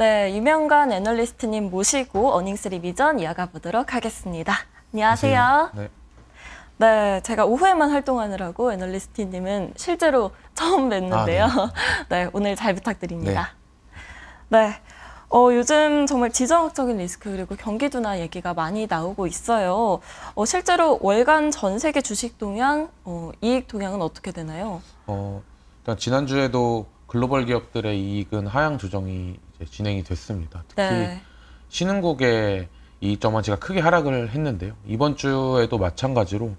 네, 유명관 애널리스트님 모시고 어닝스리 미전 이어가보도록 하겠습니다. 안녕하세요. 네. 네, 제가 오후에만 활동하느라고 애널리스트님은 실제로 처음 뵀는데요. 아, 네. 네. 오늘 잘 부탁드립니다. 네. 네. 어, 요즘 정말 지정학적인 리스크 그리고 경기 둔화 얘기가 많이 나오고 있어요. 어, 실제로 월간 전 세계 주식 동향, 어, 이익 동향은 어떻게 되나요? 어, 일단 지난주에도 글로벌 기업들의 이익은 하향 조정이 예, 진행이 됐습니다. 특히 네. 신흥국의 이점원지가 크게 하락을 했는데요. 이번 주에도 마찬가지로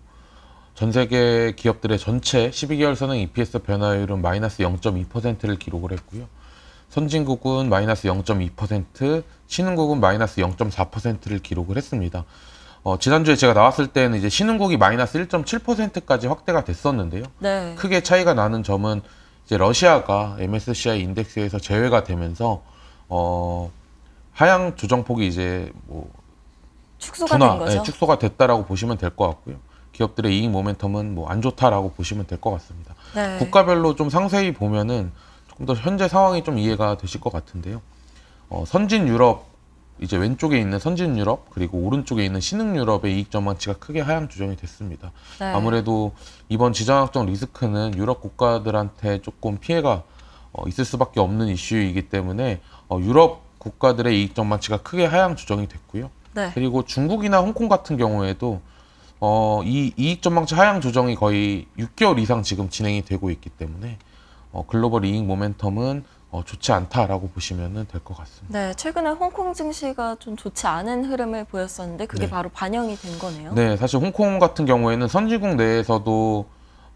전 세계 기업들의 전체 12개월 선행 EPS 변화율은 마이너스 0.2%를 기록을 했고요. 선진국은 마이너스 0.2%, 신흥국은 마이너스 0.4%를 기록을 했습니다. 어, 지난주에 제가 나왔을 때는 이제 신흥국이 마이너스 1.7%까지 확대가 됐었는데요. 네. 크게 차이가 나는 점은 이제 러시아가 MSCI 인덱스에서 제외가 되면서 어, 하향 조정폭이 이제 뭐 축소가 둔화, 된 거죠. 예, 축소가 됐다라고 보시면 될 것 같고요. 기업들의 이익 모멘텀은 뭐 안 좋다라고 보시면 될 것 같습니다. 네. 국가별로 좀 상세히 보면은 조금 더 현재 상황이 좀 이해가 되실 것 같은데요. 어, 선진 유럽 이제 왼쪽에 있는 선진 유럽 그리고 오른쪽에 있는 신흥 유럽의 이익 전망치가 크게 하향 조정이 됐습니다. 네. 아무래도 이번 지정학적 리스크는 유럽 국가들한테 조금 피해가 어, 있을 수밖에 없는 이슈이기 때문에 어, 유럽 국가들의 이익 전망치가 크게 하향 조정이 됐고요. 네. 그리고 중국이나 홍콩 같은 경우에도 어, 이 이익 전망치 하향 조정이 거의 6개월 이상 지금 진행이 되고 있기 때문에 어, 글로벌 이익 모멘텀은 어, 좋지 않다라고 보시면 될 것 같습니다. 네, 최근에 홍콩 증시가 좀 좋지 않은 흐름을 보였었는데 그게 네. 바로 반영이 된 거네요. 네, 사실 홍콩 같은 경우에는 선진국 내에서도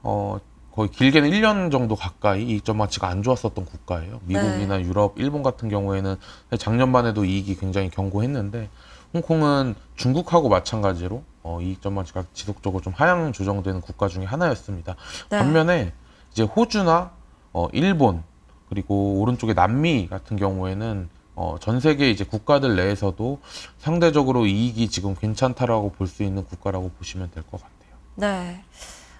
어, 거의 길게는 1년 정도 가까이 이점 마치가 안 좋았었던 국가예요. 네. 미국이나 유럽, 일본 같은 경우에는 작년만 해도 이익이 굉장히 견고했는데 홍콩은 중국하고 마찬가지로 어, 이익점 마치가 지속적으로 좀 하향 조정되는 국가 중에 하나였습니다. 네. 반면에 이제 호주나 어, 일본 그리고 오른쪽에 남미 같은 경우에는 어, 전 세계 이제 국가들 내에서도 상대적으로 이익이 지금 괜찮다라고 볼 수 있는 국가라고 보시면 될 것 같아요. 네.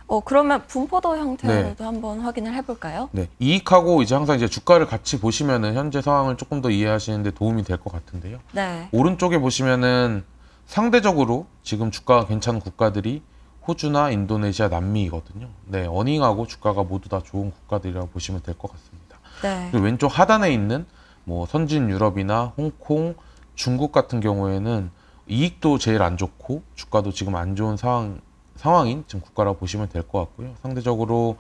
어 그러면 분포도 형태로도 네. 한번 확인을 해볼까요? 네, 이익하고 이제 항상 이제 주가를 같이 보시면은 현재 상황을 조금 더 이해하시는데 도움이 될 것 같은데요. 네. 오른쪽에 보시면은 상대적으로 지금 주가가 괜찮은 국가들이 호주나 인도네시아, 남미이거든요. 네, 어닝하고 주가가 모두 다 좋은 국가들이라고 보시면 될 것 같습니다. 네. 그리고 왼쪽 하단에 있는 뭐 선진 유럽이나 홍콩, 중국 같은 경우에는 이익도 제일 안 좋고 주가도 지금 안 좋은 상황 상황인 지금 국가라고 보시면 될 것 같고요. 상대적으로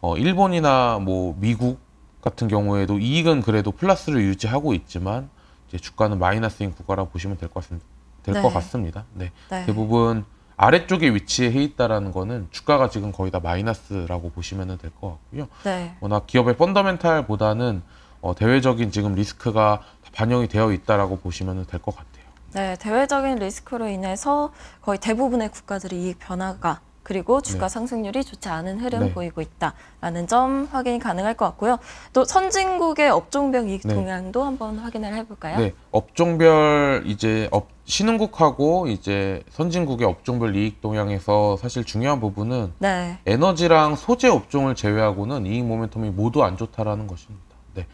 어, 일본이나 뭐 미국 같은 경우에도 이익은 그래도 플러스를 유지하고 있지만 이제 주가는 마이너스인 국가라고 보시면 될 것 같습니다. 네. 같습니다. 네. 네. 대부분 그 아래쪽에 위치해 있다라는 거는 주가가 지금 거의 다 마이너스라고 보시면 될 것 같고요. 네. 워낙 기업의 펀더멘탈보다는 어, 대외적인 지금 리스크가 반영이 되어 있다라고 보시면 될 것 같아요. 네, 대외적인 리스크로 인해서 거의 대부분의 국가들이 이익 변화가 그리고 주가 네. 상승률이 좋지 않은 흐름 네. 보이고 있다라는 점 확인이 가능할 것 같고요. 또 선진국의 업종별 이익 네. 동향도 한번 확인을 해볼까요? 네, 업종별 이제 업, 신흥국하고 이제 선진국의 업종별 이익 동향에서 사실 중요한 부분은 네. 에너지랑 소재 업종을 제외하고는 이익 모멘텀이 모두 안 좋다라는 것입니다. 네,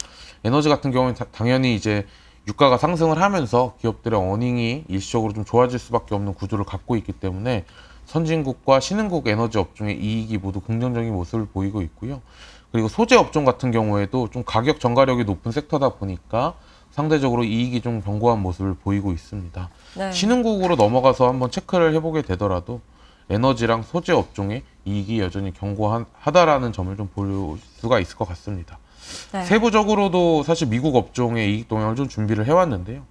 에너지 같은 경우는 당연히 이제 유가가 상승을 하면서 기업들의 어닝이 일시적으로 좀 좋아질 수밖에 없는 구조를 갖고 있기 때문에 선진국과 신흥국 에너지 업종의 이익이 모두 긍정적인 모습을 보이고 있고요. 그리고 소재 업종 같은 경우에도 좀 가격 전가력이 높은 섹터다 보니까 상대적으로 이익이 좀 견고한 모습을 보이고 있습니다. 네. 신흥국으로 넘어가서 한번 체크를 해보게 되더라도 에너지랑 소재 업종의 이익이 여전히 견고하다라는 점을 좀 볼 수가 있을 것 같습니다. 네. 세부적으로도 사실 미국 업종의 이익 동향을 좀 준비를 해왔는데요.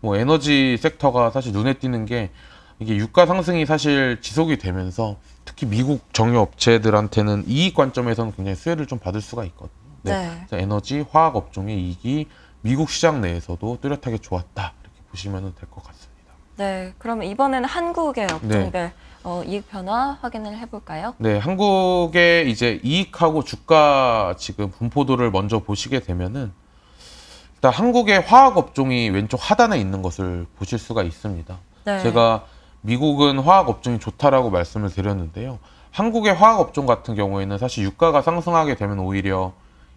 뭐 에너지 섹터가 사실 눈에 띄는 게 이게 유가 상승이 사실 지속이 되면서 특히 미국 정유 업체들한테는 이익 관점에서는 굉장히 수혜를 좀 받을 수가 있거든요. 네. 네. 에너지, 화학 업종의 이익이 미국 시장 내에서도 뚜렷하게 좋았다 이렇게 보시면 될 것 같습니다. 네, 그러 이번에는 한국의 네. 업종들. 네. 어, 이익 변화 확인을 해볼까요? 네, 한국의 이제 이익하고 주가 지금 분포도를 먼저 보시게 되면은 일단 한국의 화학 업종이 왼쪽 하단에 있는 것을 보실 수가 있습니다. 네. 제가 미국은 화학 업종이 좋다라고 말씀을 드렸는데요. 한국의 화학 업종 같은 경우에는 사실 유가가 상승하게 되면 오히려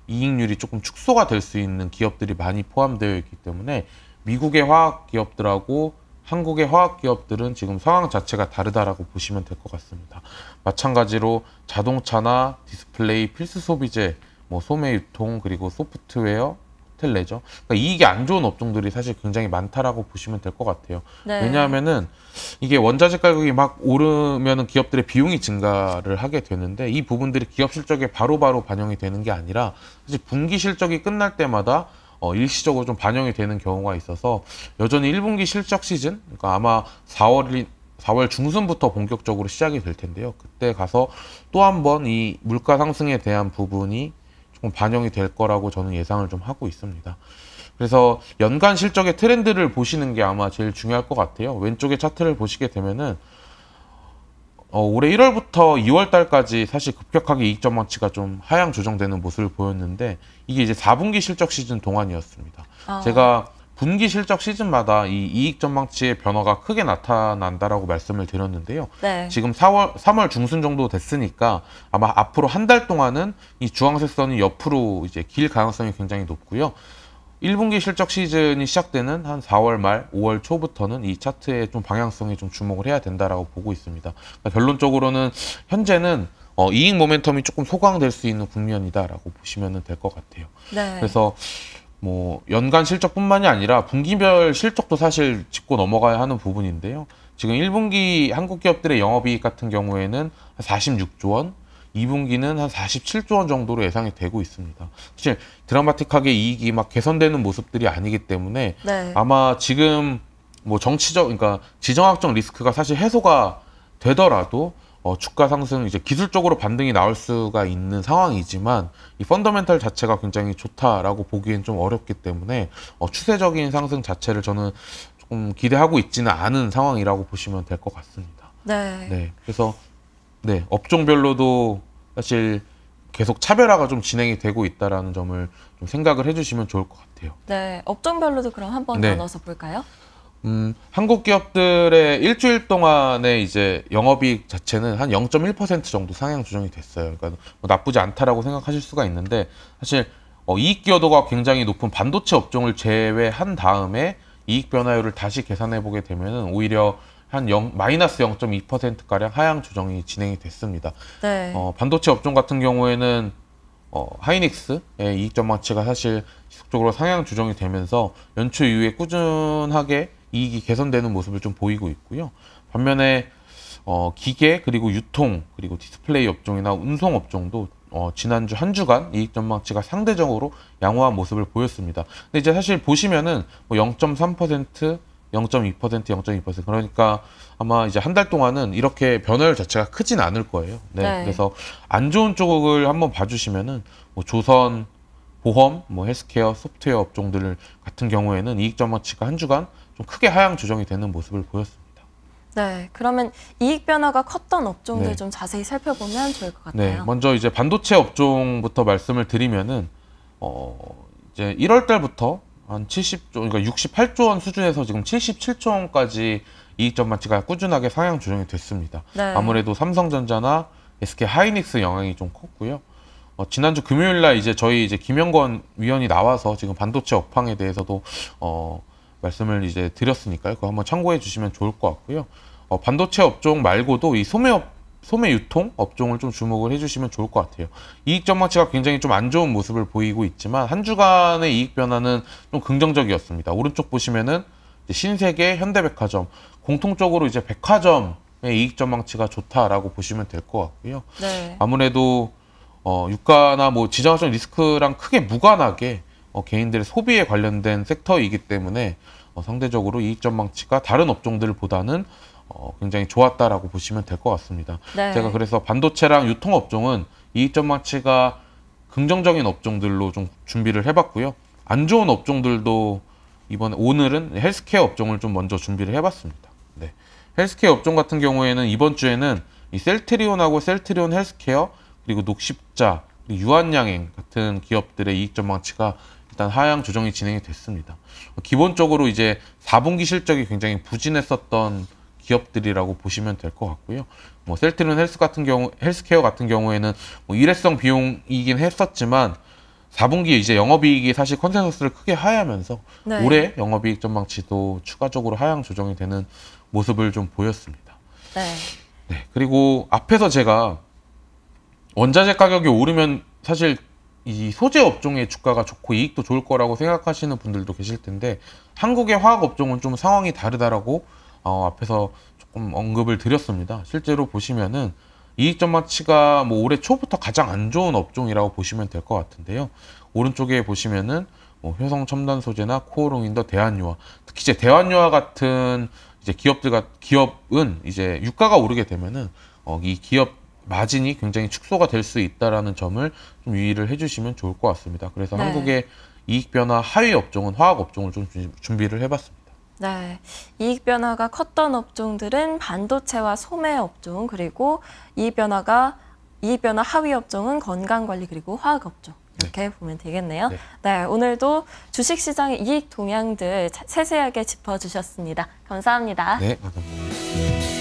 이익률이 조금 축소가 될 수 있는 기업들이 많이 포함되어 있기 때문에 미국의 화학 기업들하고 한국의 화학 기업들은 지금 상황 자체가 다르다라고 보시면 될 것 같습니다. 마찬가지로 자동차나 디스플레이 필수 소비재, 뭐 소매 유통 그리고 소프트웨어, 호텔 레저, 그러니까 이익이 안 좋은 업종들이 사실 굉장히 많다라고 보시면 될 것 같아요. 네. 왜냐하면은 이게 원자재 가격이 막 오르면은 기업들의 비용이 증가를 하게 되는데 이 부분들이 기업 실적에 바로바로 바로 반영이 되는 게 아니라 사실 분기 실적이 끝날 때마다 어, 일시적으로 좀 반영이 되는 경우가 있어서 여전히 1분기 실적 시즌 그러니까 아마 4월 4월 중순부터 본격적으로 시작이 될 텐데요. 그때 가서 또 한번 이 물가 상승에 대한 부분이 조금 반영이 될 거라고 저는 예상을 좀 하고 있습니다. 그래서 연간 실적의 트렌드를 보시는 게 아마 제일 중요할 것 같아요. 왼쪽에 차트를 보시게 되면은 어, 올해 1월부터 2월 달까지 사실 급격하게 이익점망치가좀 하향 조정되는 모습을 보였는데 이게 이제 4분기 실적 시즌 동안이었습니다. 아. 제가 분기 실적 시즌마다 이 이익 전망치의 변화가 크게 나타난다라고 말씀을 드렸는데요. 네. 지금 4월 3월 중순 정도 됐으니까 아마 앞으로 한 달 동안은 이 주황색 선이 옆으로 이제 길 가능성이 굉장히 높고요. 1분기 실적 시즌이 시작되는 한 4월 말, 5월 초부터는 이 차트의 좀 방향성에 좀 주목을 해야 된다라고 보고 있습니다. 그러니까 결론적으로는 현재는 어, 이익 모멘텀이 조금 소강될 수 있는 국면이다라고 보시면 될 것 같아요. 네. 그래서 뭐 연간 실적뿐만이 아니라 분기별 실적도 사실 짚고 넘어가야 하는 부분인데요. 지금 1분기 한국 기업들의 영업이익 같은 경우에는 46조 원, 2분기는 한 47조 원 정도로 예상이 되고 있습니다. 사실 드라마틱하게 이익이 막 개선되는 모습들이 아니기 때문에 네. 아마 지금 뭐 정치적 그러니까 지정학적 리스크가 사실 해소가 되더라도 어, 주가 상승 이제 기술적으로 반등이 나올 수가 있는 상황이지만 이 펀더멘탈 자체가 굉장히 좋다라고 보기엔 좀 어렵기 때문에 어, 추세적인 상승 자체를 저는 조금 기대하고 있지는 않은 상황이라고 보시면 될 것 같습니다. 네. 네. 그래서 네, 업종별로도 사실 계속 차별화가 좀 진행이 되고 있다라는 점을 좀 생각을 해주시면 좋을 것 같아요. 네, 업종별로도 그럼 한번 네. 나눠서 볼까요? 음, 한국 기업들의 일주일 동안의 이제 영업이익 자체는 한 0.1% 정도 상향 조정이 됐어요. 그러니까 뭐 나쁘지 않다라고 생각하실 수가 있는데 사실 어, 이익 기여도가 굉장히 높은 반도체 업종을 제외한 다음에 이익 변화율을 다시 계산해 보게 되면은 오히려 한 0, 마이너스 0.2%가량 하향 조정이 진행이 됐습니다. 네. 어, 반도체 업종 같은 경우에는 어, 하이닉스의 이익 전망치가 사실 지속적으로 상향 조정이 되면서 연초 이후에 꾸준하게 이익이 개선되는 모습을 좀 보이고 있고요. 반면에 어, 기계 그리고 유통 그리고 디스플레이 업종이나 운송 업종도 어, 지난주 한 주간 이익 전망치가 상대적으로 양호한 모습을 보였습니다. 근데 이제 사실 보시면은 뭐0.3% 0.2% 0.2% 그러니까 아마 이제 한 달 동안은 이렇게 변화율 자체가 크진 않을 거예요. 네. 네. 그래서 안 좋은 쪽을 한번 봐주시면은 뭐 조선 보험, 뭐 헬스케어, 소프트웨어 업종들 같은 경우에는 이익 전망치가 한 주간 좀 크게 하향 조정이 되는 모습을 보였습니다. 네, 그러면 이익 변화가 컸던 업종들 네. 좀 자세히 살펴보면 좋을 것 네. 같아요. 네, 먼저 이제 반도체 업종부터 말씀을 드리면은 어 이제 1월 달부터 한 70조, 그러니까 68조 원 수준에서 지금 77조 원까지 이익 점만치가 꾸준하게 상향 조정이 됐습니다. 네. 아무래도 삼성전자나 SK 하이닉스 영향이 좀 컸고요. 어, 지난주 금요일 날 이제 저희 이제 김영권 위원이 나와서 지금 반도체 업황에 대해서도 어, 말씀을 이제 드렸으니까요. 그거 한번 참고해 주시면 좋을 것 같고요. 어, 반도체 업종 말고도 이 소매업 소매 유통 업종을 좀 주목을 해주시면 좋을 것 같아요. 이익 전망치가 굉장히 좀 안 좋은 모습을 보이고 있지만 한 주간의 이익 변화는 좀 긍정적이었습니다. 오른쪽 보시면은 신세계, 현대백화점 공통적으로 이제 백화점의 이익 전망치가 좋다라고 보시면 될 것 같고요. 네. 아무래도 어, 유가나 뭐 지정학적 리스크랑 크게 무관하게 어, 개인들의 소비에 관련된 섹터이기 때문에 어, 상대적으로 이익 전망치가 다른 업종들보다는 어, 굉장히 좋았다라고 보시면 될 것 같습니다. 네. 제가 그래서 반도체랑 유통 업종은 이익전 마치가 긍정적인 업종들로 좀 준비를 해봤고요. 안 좋은 업종들도 이번 오늘은 헬스케어 업종을 좀 먼저 준비를 해봤습니다. 네. 헬스케어 업종 같은 경우에는 이번 주에는 이 셀트리온하고 셀트리온 헬스케어 그리고 녹십자 그리고 유한양행 같은 기업들의 이익 전망치가 일단 하향 조정이 진행이 됐습니다. 기본적으로 이제 4분기 실적이 굉장히 부진했었던 기업들이라고 보시면 될 것 같고요. 뭐 셀트른 헬스 같은 경우 헬스케어 같은 경우에는 뭐 일회성 비용이긴 했었지만 4분기에 이제 영업이익이 사실 컨센서스를 크게 하회하면서 네. 올해 영업이익 전망치도 추가적으로 하향 조정이 되는 모습을 좀 보였습니다. 네. 네. 그리고 앞에서 제가 원자재 가격이 오르면 사실 이 소재 업종의 주가가 좋고 이익도 좋을 거라고 생각하시는 분들도 계실 텐데 한국의 화학 업종은 좀 상황이 다르다라고 어, 앞에서 조금 언급을 드렸습니다. 실제로 보시면은 이익점마치가뭐 올해 초부터 가장 안 좋은 업종이라고 보시면 될 것 같은데요. 오른쪽에 보시면은 뭐 효성 첨단 소재나 코오롱인더 대한유화 특히 이제 대한유화 같은 이제 기업들 과 기업은 이제 유가가 오르게 되면은 어, 이 기업 마진이 굉장히 축소가 될 수 있다라는 점을 좀 유의를 해주시면 좋을 것 같습니다. 그래서 네. 한국의 이익 변화 하위 업종은 화학 업종을 좀 준비를 해봤습니다. 네, 이익 변화가 컸던 업종들은 반도체와 소매 업종 그리고 이익 변화가 이익 변화 하위 업종은 건강 관리 그리고 화학 업종 네. 이렇게 네. 보면 되겠네요. 네. 네, 오늘도 주식 시장의 이익 동향들 세세하게 짚어 주셨습니다. 감사합니다. 네, 감사합니다.